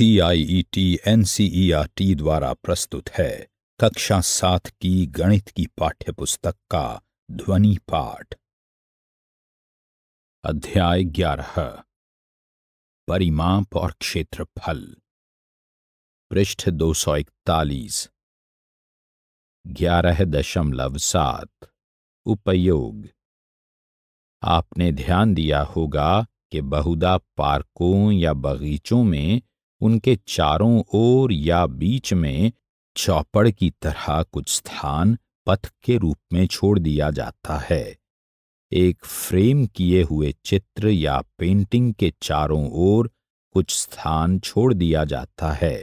N R T द्वारा प्रस्तुत है कक्षा सात की गणित की पाठ्य पुस्तक का ध्वनि पाठ अध्याय ग्यारह परिमाप और क्षेत्रफल पृष्ठ दो सौ इकतालीस ग्यारह दशमलव सात उपयोग आपने ध्यान दिया होगा कि बहुधा पार्कों या बगीचों में उनके चारों ओर या बीच में चौपड़ की तरह कुछ स्थान पथ के रूप में छोड़ दिया जाता है एक फ्रेम किए हुए चित्र या पेंटिंग के चारों ओर कुछ स्थान छोड़ दिया जाता है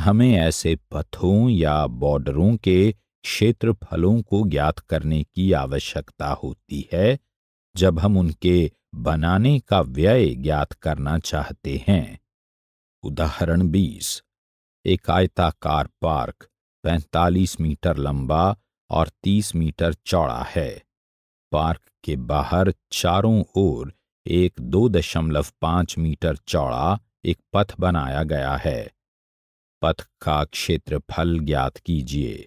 हमें ऐसे पथों या बॉर्डरों के क्षेत्रफलों को ज्ञात करने की आवश्यकता होती है जब हम उनके बनाने का व्यय ज्ञात करना चाहते हैं उदाहरण 20 एक आयताकार पार्क 45 मीटर लंबा और 30 मीटर चौड़ा है पार्क के बाहर चारों ओर एक 2.5 मीटर चौड़ा एक पथ बनाया गया है पथ का क्षेत्रफल ज्ञात कीजिए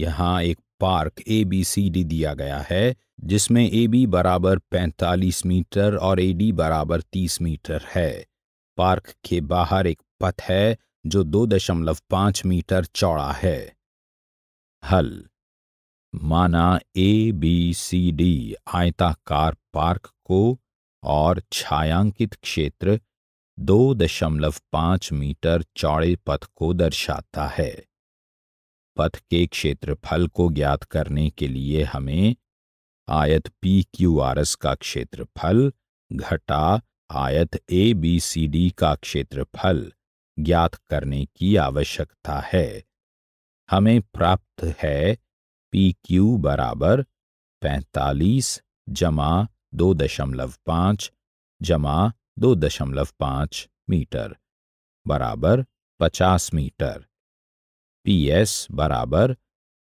यहाँ एक park A B C D दिया गया है जिसमें ए बी बराबर 45 मीटर और ए डी बराबर 30 मीटर है पार्क के बाहर एक पथ है जो दो दशमलव पांच मीटर चौड़ा है हल माना ए बी सी डी आयताकार पार्क को और छायांकित क्षेत्र दो दशमलव पांच मीटर चौड़े पथ को दर्शाता है पथ के क्षेत्रफल को ज्ञात करने के लिए हमें आयत पी क्यू आर एस का क्षेत्रफल घटा आयत ए बी सी डी का क्षेत्रफल ज्ञात करने की आवश्यकता है हमें प्राप्त है पी क्यू बराबर पैंतालीस जमा दो दशमलव पाँच जमा दो दशमलव पाँच मीटर बराबर पचास मीटर पी एस बराबर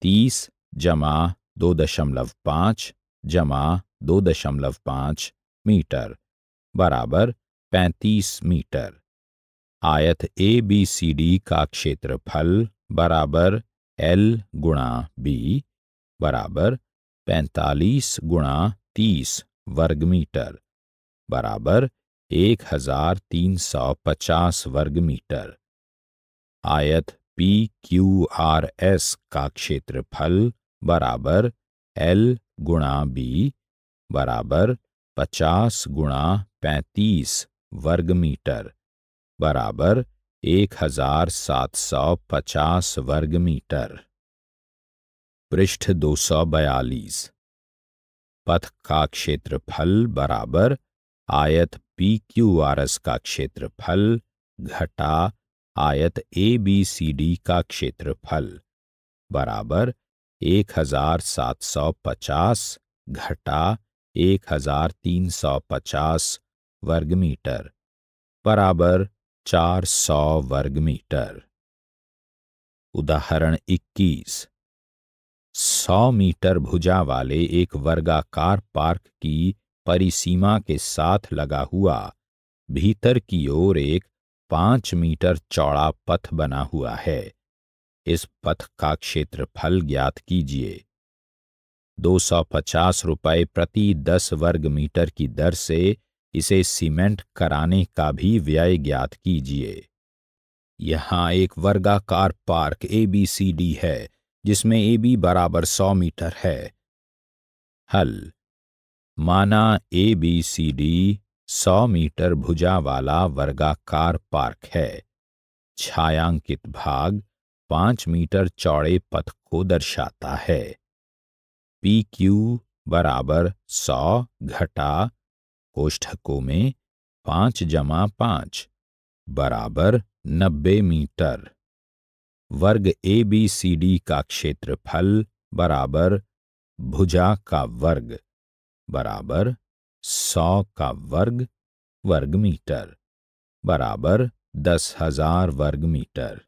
तीस जमा दो दशमलव पाँच जमा दो दशमलव पाँच मीटर बराबर पैंतीस मीटर आयत ए बी सी डी का क्षेत्रफल बराबर एल गुणा बी बराबर पैंतालीस गुणा तीस वर्ग मीटर बराबर एक हजार तीन सौ पचास वर्ग मीटर आयत पी क्यू आर एस का क्षेत्रफल बराबर एल गुणा बी बराबर पचास गुणा पैंतीस वर्ग मीटर बराबर एक हजार सात सौ पचास वर्ग मीटर पृष्ठ दो सौ बयालीस पथ का क्षेत्रफल बराबर आयत पी क्यू आर एस का क्षेत्रफल घटा आयत ए बी सी डी का क्षेत्रफल बराबर एक हजार सात सौ पचास घटा एक हजार तीन सौ पचास वर्ग मीटर बराबर 400 वर्ग मीटर उदाहरण 21 100 मीटर भुजा वाले एक वर्गाकार पार्क की परिसीमा के साथ लगा हुआ भीतर की ओर एक पांच मीटर चौड़ा पथ बना हुआ है इस पथ का क्षेत्रफल ज्ञात कीजिए 250 रुपए प्रति 10 वर्ग मीटर की दर से इसे सीमेंट कराने का भी व्यय ज्ञात कीजिए यहाँ एक वर्गाकार park A B C D है जिसमें ए बी बराबर सौ मीटर है हल माना ए बी सी डी सौ मीटर भुजा वाला वर्गाकार पार्क है छायांकित भाग पांच मीटर चौड़े पथ को दर्शाता है पी क्यू बराबर सौ घटा कोष्ठकों में पांच जमा पांच बराबर नब्बे मीटर वर्ग ए बी सी डी का क्षेत्रफल बराबर भुजा का वर्ग बराबर सौ का वर्ग वर्ग मीटर बराबर दस हजार वर्ग मीटर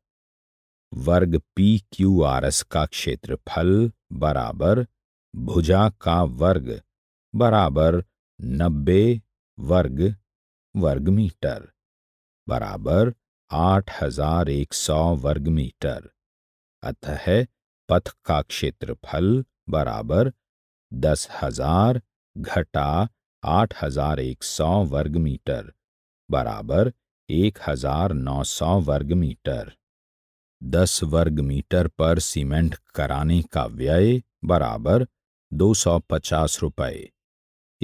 वर्ग पी क्यू आर एस का क्षेत्रफल बराबर भुजा का वर्ग बराबर नब्बे वर्ग वर्ग मीटर बराबर आठ हजार एक सौ वर्ग मीटर अतः पथ का क्षेत्रफल बराबर दस हजार घटा आठ हजार एक सौ वर्ग मीटर बराबर एक हजार नौ सौ वर्ग मीटर दस वर्ग मीटर पर सीमेंट कराने का व्यय बराबर दो सौ पचास रुपये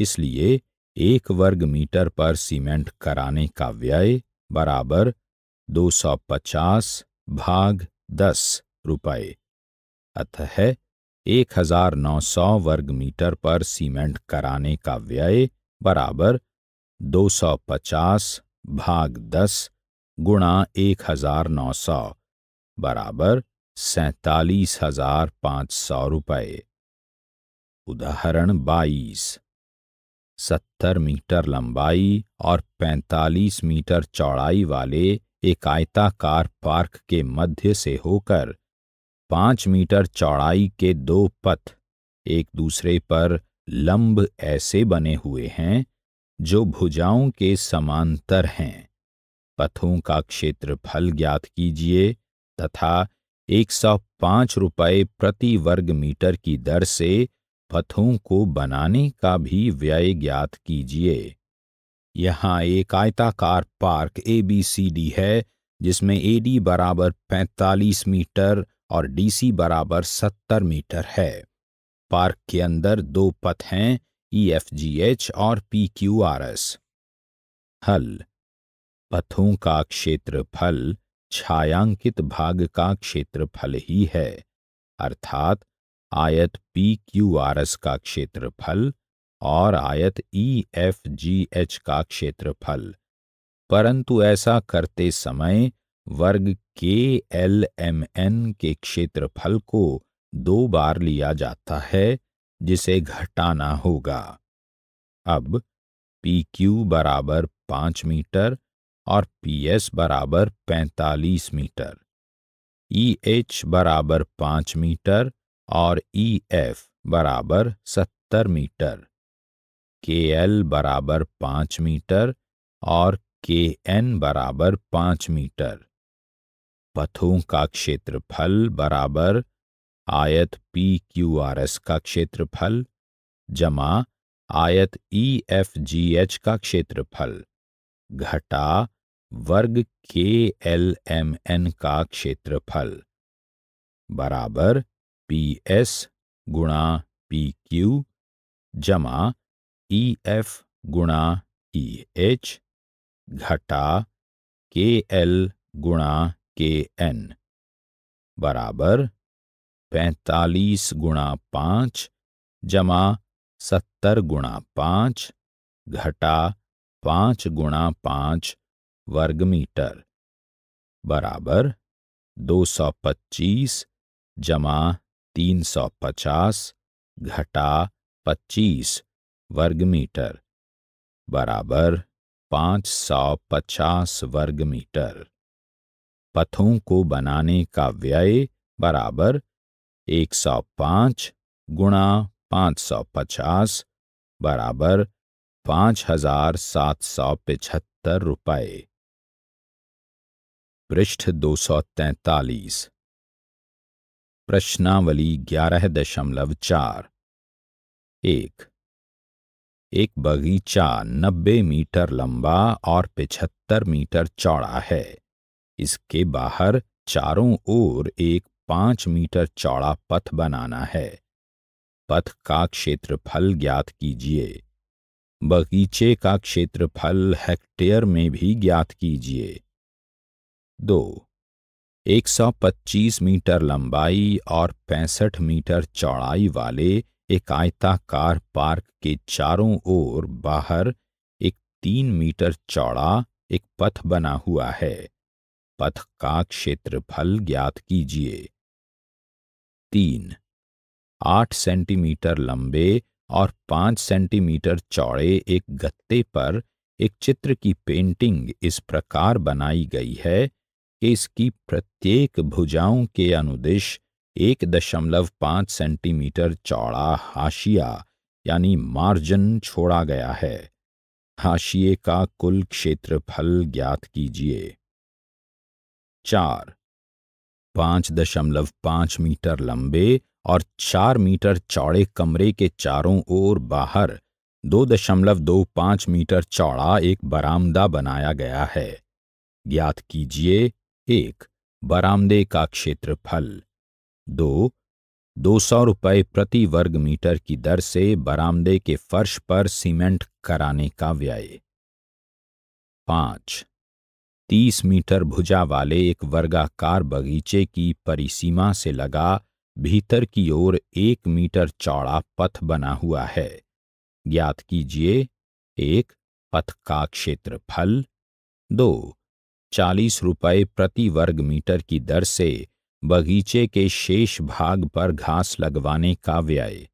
इसलिए एक वर्ग मीटर पर सीमेंट कराने का व्यय बराबर 250 भाग 10 रुपये अतः एक हजार नौ सौ वर्ग मीटर पर सीमेंट कराने का व्यय बराबर 250 भाग 10 गुणा एक हजार नौ सौ बराबर सैतालीस हजार पांच सौ रुपये उदाहरण बाईस सत्तर मीटर लंबाई और पैंतालीस मीटर चौड़ाई वाले एक आयताकार पार्क के मध्य से होकर पांच मीटर चौड़ाई के दो पथ एक दूसरे पर लंब ऐसे बने हुए हैं जो भुजाओं के समांतर हैं पथों का क्षेत्रफल ज्ञात कीजिए तथा एक सौ पांच रुपये प्रति वर्ग मीटर की दर से पथों को बनाने का भी व्यय ज्ञात कीजिए यहाँ एक आयताकार park A B C D है जिसमें ए डी बराबर पैंतालीस मीटर और डी सी बराबर सत्तर मीटर है पार्क के अंदर दो पथ हैं ई एफ जी एच और पी क्यू आर एस हल पथों का क्षेत्रफल छायांकित भाग का क्षेत्रफल ही है अर्थात आयत पी क्यू आर एस का क्षेत्रफल और आयत ई एफ जी एच का क्षेत्रफल परंतु ऐसा करते समय वर्ग के एल एम एन के क्षेत्रफल को दो बार लिया जाता है जिसे घटाना होगा अब पी क्यू बराबर पांच मीटर और पी एस बराबर पैंतालीस मीटर ई एच बराबर पांच मीटर और ई e एफ बराबर सत्तर मीटर के एल बराबर पांच मीटर और के एन बराबर पांच मीटर पथों का क्षेत्रफल बराबर आयत पी क्यू आर एस का क्षेत्रफल जमा आयत ई एफ जी एच का क्षेत्रफल घटा वर्ग के एल एम एन का क्षेत्रफल बराबर पी एस गुणा पी क्यू जमा ई e एफ गुणा ई e एच घटा के एल गुणा के एन बराबर पैंतालीस गुणा पाँच जमा सत्तर गुणा पाँच घटा पाँच गुणा पाँच वर्ग मीटर बराबर दो सौ पच्चीस जमा तीन सौ पचास घटा पच्चीस वर्ग मीटर बराबर पाँच सौ पचास वर्ग मीटर पथों को बनाने का व्यय बराबर एक सौ पाँच गुणा पाँच सौ पचास बराबर पाँच हजार सात सौ पिछहत्तर रुपये पृष्ठ दो सौ तैतालीस प्रश्नावली ग्यारह दशमलव चार एक एक बगीचा नब्बे मीटर लंबा और पिछहत्तर मीटर चौड़ा है इसके बाहर चारों ओर एक पांच मीटर चौड़ा पथ बनाना है पथ का क्षेत्रफल ज्ञात कीजिए बगीचे का क्षेत्रफल हेक्टेयर में भी ज्ञात कीजिए दो 125 मीटर लंबाई और 65 मीटर चौड़ाई वाले एक आयताकार पार्क के चारों ओर बाहर एक तीन मीटर चौड़ा एक पथ बना हुआ है पथ का क्षेत्रफल ज्ञात कीजिए तीन आठ सेंटीमीटर लंबे और पांच सेंटीमीटर चौड़े एक गत्ते पर एक चित्र की पेंटिंग इस प्रकार बनाई गई है कि इसकी प्रत्येक भुजाओं के अनुदिश एक दशमलव पांच सेंटीमीटर चौड़ा हाशिया यानी मार्जिन छोड़ा गया है हाशिए का कुल क्षेत्रफल ज्ञात कीजिए चार पांच दशमलव पांच मीटर लंबे और चार मीटर चौड़े कमरे के चारों ओर बाहर दो दशमलव दो पांच मीटर चौड़ा एक बरामदा बनाया गया है ज्ञात कीजिए एक बरामदे का क्षेत्रफल दो दो सौ रुपये प्रति वर्ग मीटर की दर से बरामदे के फर्श पर सीमेंट कराने का व्यय पांच तीस मीटर भुजा वाले एक वर्गाकार बगीचे की परिसीमा से लगा भीतर की ओर एक मीटर चौड़ा पथ बना हुआ है ज्ञात कीजिए एक पथ का क्षेत्रफल दो चालीस रुपये प्रति वर्ग मीटर की दर से बगीचे के शेष भाग पर घास लगवाने का व्यय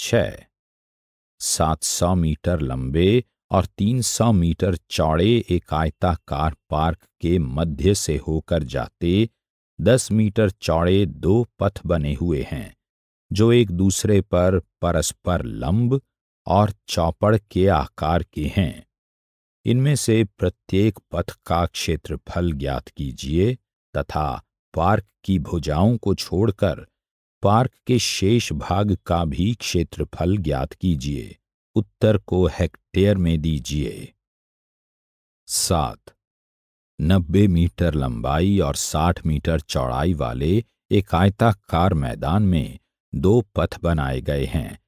छ सात सौ मीटर लंबे और तीन सौ मीटर चौड़े एक आयताकार पार्क के मध्य से होकर जाते दस मीटर चौड़े दो पथ बने हुए हैं जो एक दूसरे पर परस्पर लंब और चौपड़ के आकार के हैं इनमें से प्रत्येक पथ का क्षेत्रफल ज्ञात कीजिए तथा पार्क की भुजाओं को छोड़कर पार्क के शेष भाग का भी क्षेत्रफल ज्ञात कीजिए उत्तर को हेक्टेयर में दीजिए सात नब्बे मीटर लंबाई और साठ मीटर चौड़ाई वाले एक आयताकार मैदान में दो पथ बनाए गए हैं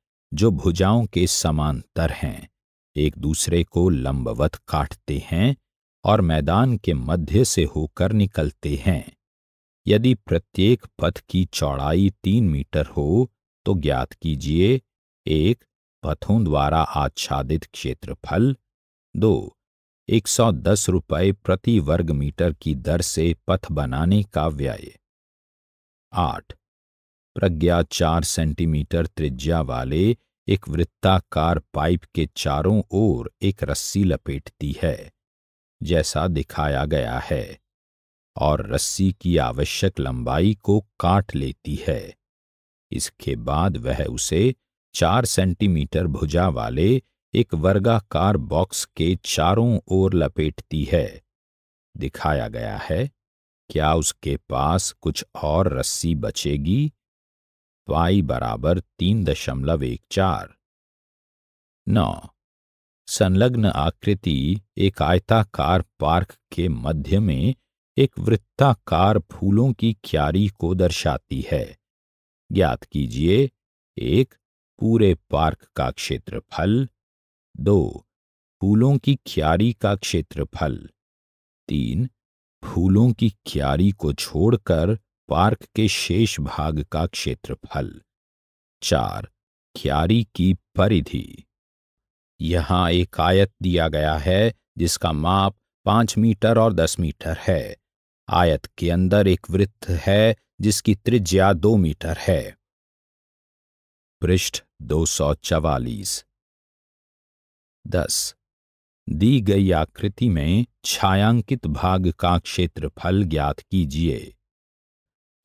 जो भुजाओं के समांतर हैं एक दूसरे को लंबवत काटते हैं और मैदान के मध्य से होकर निकलते हैं यदि प्रत्येक पथ की चौड़ाई तीन मीटर हो तो ज्ञात कीजिए एक पथों द्वारा आच्छादित क्षेत्रफल दो एक सौ दस रुपये प्रति वर्ग मीटर की दर से पथ बनाने का व्यय आठ प्रज्ञा चार सेंटीमीटर त्रिज्या वाले एक वृत्ताकार पाइप के चारों ओर एक रस्सी लपेटती है जैसा दिखाया गया है और रस्सी की आवश्यक लंबाई को काट लेती है इसके बाद वह उसे चार सेंटीमीटर भुजा वाले एक वर्गाकार बॉक्स के चारों ओर लपेटती है दिखाया गया है क्या उसके पास कुछ और रस्सी बचेगी वाई बराबर तीन दशमलव एक चार नौ संलग्न आकृति एक आयताकार पार्क के मध्य में एक वृत्ताकार फूलों की क्यारी को दर्शाती है ज्ञात कीजिए एक पूरे पार्क का क्षेत्रफल दो फूलों की क्यारी का क्षेत्रफल तीन फूलों की क्यारी को छोड़कर पार्क के शेष भाग का क्षेत्रफल चार क्यारी की परिधि यहां एक आयत दिया गया है जिसका माप पांच मीटर और दस मीटर है आयत के अंदर एक वृत्त है जिसकी त्रिज्या दो मीटर है पृष्ठ दो सौ चवालीस दस दी गई आकृति में छायांकित भाग का क्षेत्रफल ज्ञात कीजिए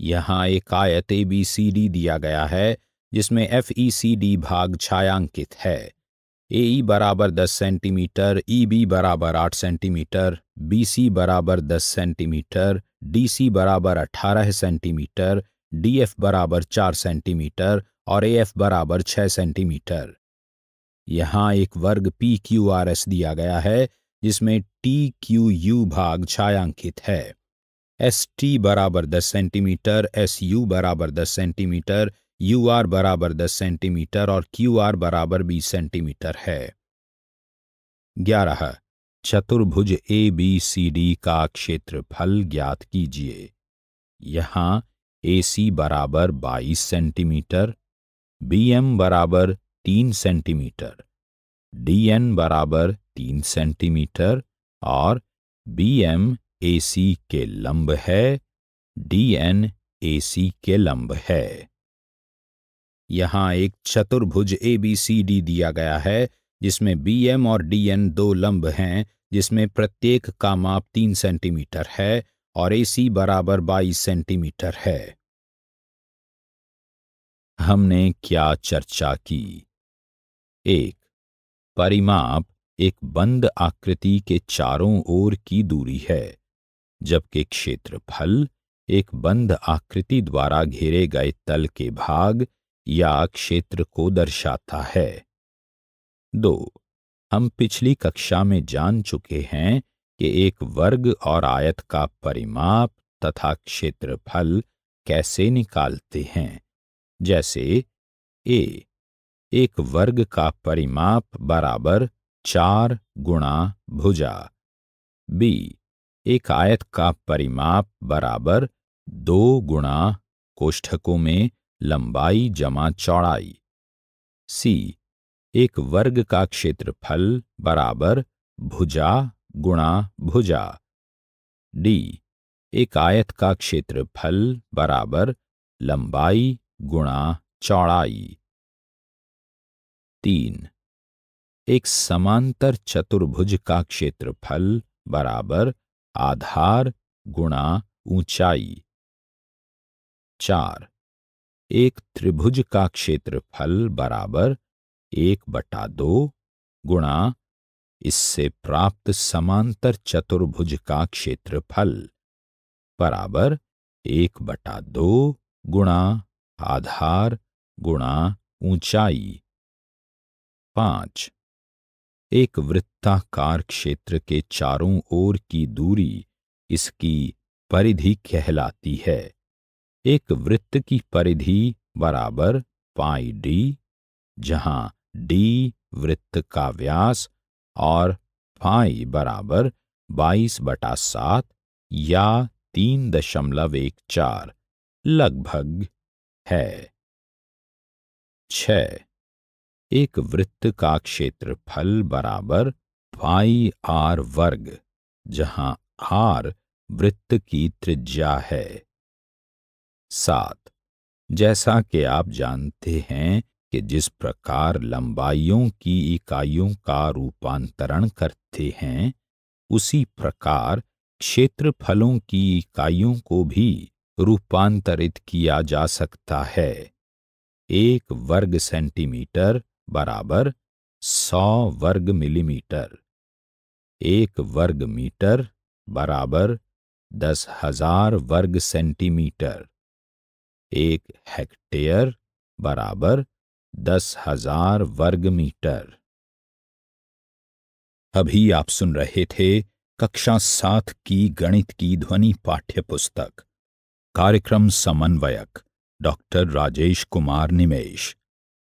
यहाँ एक आयत ए बी सी डी दिया गया है जिसमें एफ ई सी डी भाग छायांकित है ए ई e बराबर दस सेंटीमीटर ई e बी बराबर आठ सेंटीमीटर बी सी बराबर दस सेंटीमीटर डी सी बराबर अठारह सेंटीमीटर डी एफ बराबर चार सेंटीमीटर और ए एफ बराबर छः सेंटीमीटर यहाँ एक वर्ग पी क्यू आर एस दिया गया है जिसमें टी क्यू यू भाग छायांकित है एस टी बराबर दस सेंटीमीटर एस यू बराबर दस सेंटीमीटर यू आर बराबर दस सेंटीमीटर और क्यू आर बराबर बीस सेंटीमीटर है ग्यारह चतुर्भुज ए बी सी डी का क्षेत्रफल ज्ञात कीजिए यहाँ ए सी बराबर बाईस सेंटीमीटर बी एम बराबर तीन सेंटीमीटर डी एन बराबर तीन सेंटीमीटर और बी एम एसी के लंब है डीएन एसी के लंब है यहां एक चतुर्भुज एबीसीडी दिया गया है जिसमें बीएम और डीएन दो लंब हैं जिसमें प्रत्येक का माप तीन सेंटीमीटर है और एसी बराबर बाईस सेंटीमीटर है हमने क्या चर्चा की एक परिमाप एक बंद आकृति के चारों ओर की दूरी है जबकि क्षेत्रफल एक बंद आकृति द्वारा घेरे गए तल के भाग या क्षेत्र को दर्शाता है दो हम पिछली कक्षा में जान चुके हैं कि एक वर्ग और आयत का परिमाप तथा क्षेत्रफल कैसे निकालते हैं जैसे ए एक वर्ग का परिमाप बराबर चार गुणा भुजा बी एक आयत का परिमाप बराबर दो गुणा कोष्ठकों में लंबाई जमा चौड़ाई सी एक वर्ग का क्षेत्रफल बराबर भुजा गुणा भुजा डी एक आयत का क्षेत्रफल बराबर लंबाई गुणा चौड़ाई तीन एक समांतर चतुर्भुज का क्षेत्रफल बराबर आधार गुणा ऊंचाई चार एक त्रिभुज का क्षेत्रफल बराबर एक बटा दो गुणा इससे प्राप्त समांतर चतुर्भुज का क्षेत्रफल बराबर एक बटा दो गुणा आधार गुणा ऊंचाई पांच एक वृत्ताकार क्षेत्र के चारों ओर की दूरी इसकी परिधि कहलाती है एक वृत्त की परिधि बराबर पाई डी जहां डी वृत्त का व्यास और पाई बराबर बाईस बटा सात या तीन दशमलव एक चार लगभग है छः एक वृत्त का क्षेत्रफल बराबर पाई आर वर्ग जहां आर वृत्त की त्रिज्या है सात जैसा कि आप जानते हैं कि जिस प्रकार लंबाइयों की इकाइयों का रूपांतरण करते हैं उसी प्रकार क्षेत्रफलों की इकाइयों को भी रूपांतरित किया जा सकता है एक वर्ग सेंटीमीटर बराबर सौ वर्ग मिलीमीटर एक वर्ग मीटर बराबर दस हजार वर्ग सेंटीमीटर एक हेक्टेयर बराबर दस हजार वर्ग मीटर अभी आप सुन रहे थे कक्षा सात की गणित की ध्वनि पाठ्य पुस्तक कार्यक्रम समन्वयक डॉक्टर राजेश कुमार निमेश